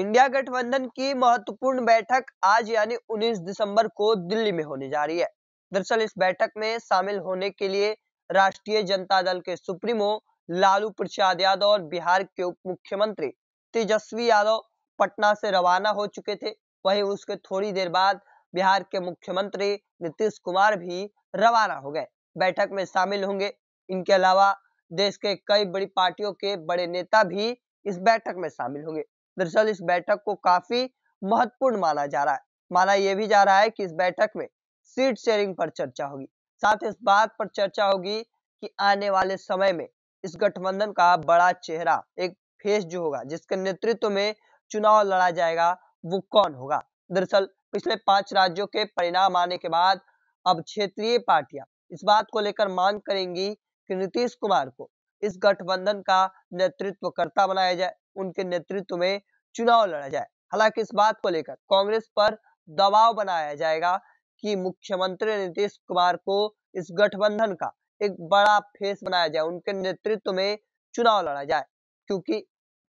India गठबंधन की महत्वपूर्ण बैठक आज यानी 19 दिसंबर को दिल्ली में होने जा रही है दरअसल इस बैठक में शामिल होने के लिए राष्ट्रीय जनता दल के सुप्रीमो लालू प्रसाद यादव और बिहार के उप मुख्यमंत्री तेजस्वी यादव पटना से रवाना हो चुके थे वहीं उसके थोड़ी देर बाद बिहार के मुख्यमंत्री नीतीश कुमार भी रवाना हो गए बैठक में शामिल होंगे इनके अलावा देश के कई बड़ी पार्टियों के बड़े नेता भी इस बैठक में शामिल होंगे दरअसल इस बैठक को काफी महत्वपूर्ण माना जा रहा है माना यह भी जा रहा है कि इस बैठक में सीट शेयरिंग पर चर्चा होगी साथ इस बात पर चर्चा होगी कि आने वाले समय में इस गठबंधन का बड़ा चेहरा एक फेस जो होगा जिसके नेतृत्व में चुनाव लड़ा जाएगा वो कौन होगा दरअसल पिछले पांच राज्यों के परिणाम आने के बाद अब क्षेत्रीय पार्टियां इस बात को लेकर मांग करेंगी कि नीतीश कुमार को इस गठबंधन का नेतृत्वकर्ता बनाया जाए उनके नेतृत्व में चुनाव लड़ा जाए हालांकि इस बात को लेकर कांग्रेस पर दबाव बनाया जाएगा कि मुख्यमंत्री नीतीश कुमार को इस गठबंधन का एक बड़ा फेस बनाया जाए उनके नेतृत्व में चुनाव लड़ा जाए क्योंकि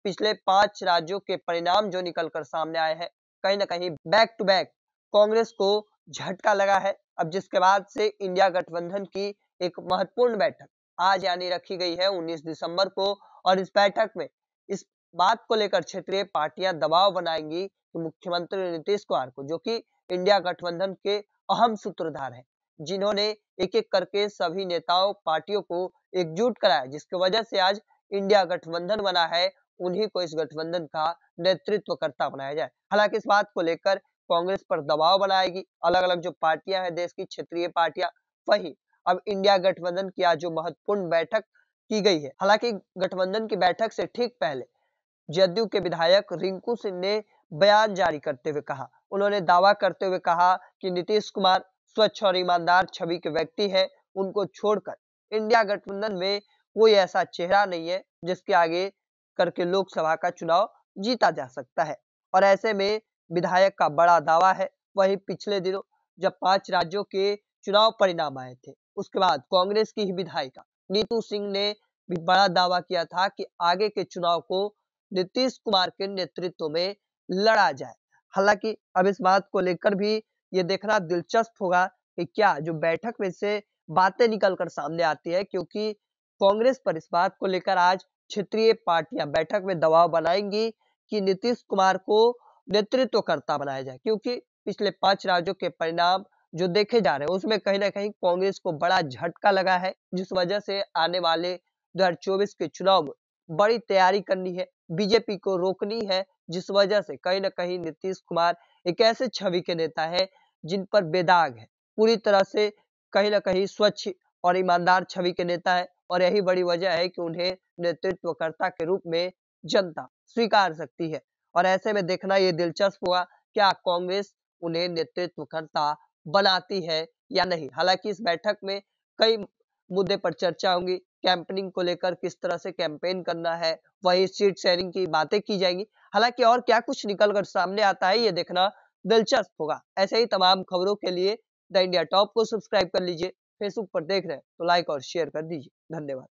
पिछले पांच राज्यों के परिणाम जो निकलकर सामने आए हैं कहीं ना कहीं बैक टू बैक कांग्रेस को झटका लगा है अब जिसके बाद से इंडिया गठबंधन की एक महत्वपूर्ण बैठक आज यानी रखी गई है 19 दिसंबर को और इस बैठक में इस बात को लेकर क्षेत्रीय पार्टियां दबाव बनाएंगी कि मुख्यमंत्री नीतीश कुमार को जो कि इंडिया गठबंधन के अहम सूत्रधार हैं जिन्होंने एक एक करके सभी नेताओं पार्टियों को एकजुट कराया जिसकी वजह से आज इंडिया गठबंधन बना है उन्हीं को इस गठबंधन का नेतृत्व करता बनाया जाए हालांकि इस बात को लेकर कांग्रेस पर दबाव बनाएगी अलग अलग जो पार्टियां हैं देश की क्षेत्रीय पार्टियां वही अब इंडिया गठबंधन की आज जो महत्वपूर्ण बैठक की गई है हालांकि गठबंधन की बैठक से ठीक पहले जदयू के विधायक रिंकू सिंह ने बयान जारी करते हुए कहा उन्होंने दावा करते हुए कहा कि नीतीश कुमार स्वच्छ और ईमानदार छवि के व्यक्ति है उनको छोड़कर इंडिया गठबंधन में कोई ऐसा चेहरा नहीं है जिसके आगे करके लोकसभा का चुनाव जीता जा सकता है और ऐसे में विधायक का बड़ा दावा है वही पिछले दिनों जब पांच राज्यों के चुनाव परिणाम आए थे उसके बाद कांग्रेस की ही विधायिका नीतू सिंह ने भी बड़ा दावा किया था कि आगे के चुनाव को नीतीश कुमार के नेतृत्व में लड़ा जाए हालांकि अब इस बात को लेकर भी ये देखना दिलचस्प होगा कि क्या जो बैठक में से बातें निकल कर सामने आती है क्योंकि कांग्रेस पर इस बात को लेकर आज क्षेत्रीय पार्टियां बैठक में दबाव बनाएंगी कि नीतीश कुमार को नेतृत्वकर्ता बनाया जाए क्योंकि पिछले पांच राज्यों के परिणाम जो देखे जा रहे हैं उसमें कहीं ना कहीं कांग्रेस को बड़ा झटका लगा है जिस वजह से आने वाले 2024 के चुनाव में बड़ी तैयारी करनी है बीजेपी को रोकनी है जिस वजह से कहीं ना कहीं नीतीश कुमार एक ऐसे छवि के नेता है जिन पर बेदाग है पूरी तरह से कहीं ना कहीं स्वच्छ और ईमानदार छवि के नेता है और यही बड़ी वजह है कि उन्हें नेतृत्वकर्ता के रूप में जनता स्वीकार सकती है और ऐसे में देखना यह दिलचस्प हुआ क्या कांग्रेस उन्हें नेतृत्वकर्ता बनाती है या नहीं हालांकि इस बैठक में कई मुद्दे पर चर्चा होगी कैंपेनिंग को लेकर किस तरह से कैंपेन करना है वही सीट शेयरिंग की बातें की जाएंगी हालांकि और क्या कुछ निकल कर सामने आता है ये देखना दिलचस्प होगा ऐसे ही तमाम खबरों के लिए द इंडिया टॉप को सब्सक्राइब कर लीजिए फेसबुक पर देख रहे हैं तो लाइक और शेयर कर दीजिए धन्यवाद